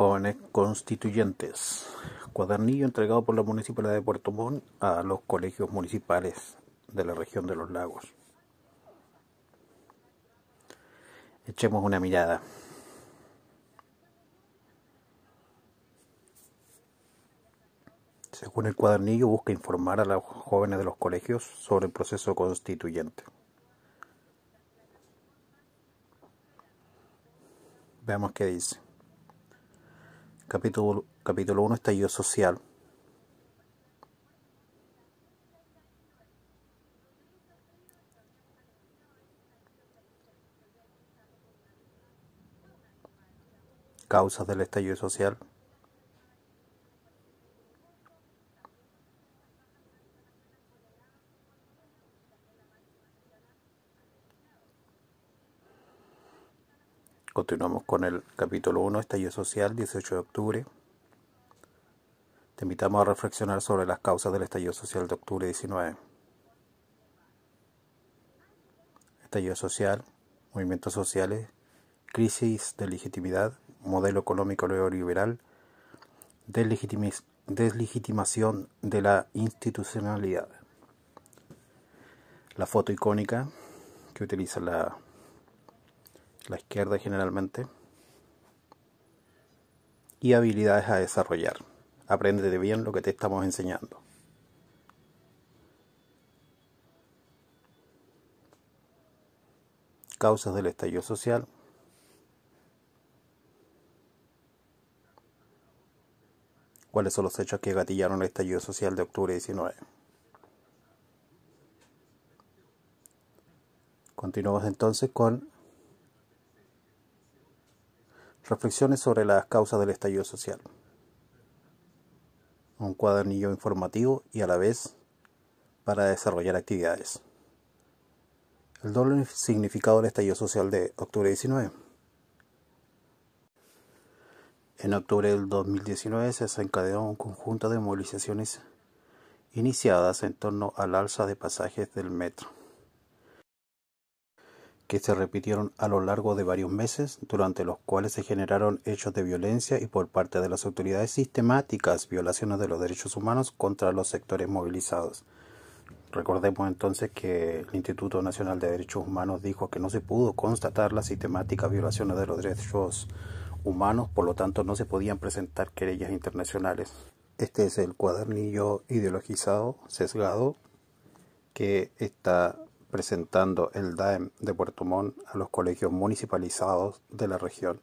Jóvenes eh, Constituyentes. Cuadernillo entregado por la Municipalidad de Puerto Montt a los colegios municipales de la región de los lagos. Echemos una mirada. Según el cuadernillo, busca informar a los jóvenes de los colegios sobre el proceso constituyente. Veamos qué dice capítulo, capítulo 1, estallido social. Causas del estallido social. Continuamos con el capítulo 1, estallido social, 18 de octubre. Te invitamos a reflexionar sobre las causas del estallido social de octubre 19. Estallido social, movimientos sociales, crisis de legitimidad, modelo económico neoliberal, deslegitimación de la institucionalidad. La foto icónica que utiliza la la izquierda generalmente, y habilidades a desarrollar. Aprende bien lo que te estamos enseñando. Causas del estallido social. cuáles son los hechos que gatillaron el estallido social de octubre 19. Continuamos entonces con Reflexiones sobre las causas del estallido social. Un cuadernillo informativo y a la vez para desarrollar actividades. El doble significado del estallido social de octubre 19. En octubre del 2019 se desencadenó un conjunto de movilizaciones iniciadas en torno al alza de pasajes del metro que se repitieron a lo largo de varios meses, durante los cuales se generaron hechos de violencia y por parte de las autoridades sistemáticas violaciones de los derechos humanos contra los sectores movilizados. Recordemos entonces que el Instituto Nacional de Derechos Humanos dijo que no se pudo constatar las sistemáticas violaciones de los derechos humanos, por lo tanto no se podían presentar querellas internacionales. Este es el cuadernillo ideologizado, sesgado, que está presentando el DAEM de Puerto Montt a los colegios municipalizados de la región.